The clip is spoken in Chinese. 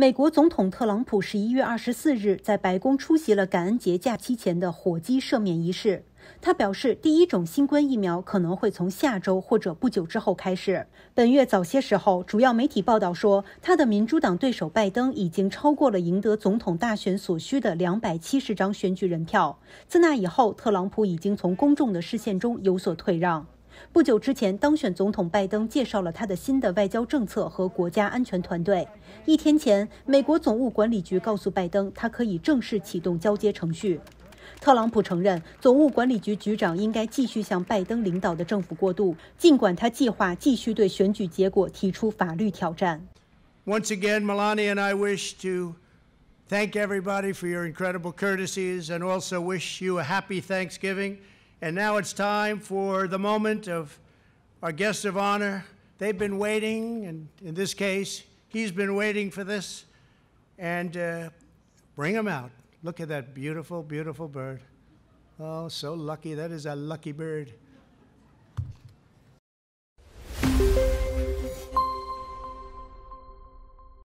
美国总统特朗普十一月二十四日在白宫出席了感恩节假期前的火鸡赦免仪式。他表示，第一种新冠疫苗可能会从下周或者不久之后开始。本月早些时候，主要媒体报道说，他的民主党对手拜登已经超过了赢得总统大选所需的两百七十张选举人票。自那以后，特朗普已经从公众的视线中有所退让。不久之前，当选总统拜登介绍了他的新的外交政策和国家安全团队。一天前，美国总务管理局告诉拜登，他可以正式启动交接程序。特朗普承认，总务管理局局长应该继续向拜登领导的政府过渡，尽管他计划继续对选举结果提出法律挑战。Once again, Melania and I wish to thank everybody for your incredible courtesies and also wish you a happy Thanksgiving. And now it's time for the moment of our guest of honor. They've been waiting, and in this case, he's been waiting for this. And uh, bring him out. Look at that beautiful, beautiful bird. Oh, so lucky. That is a lucky bird.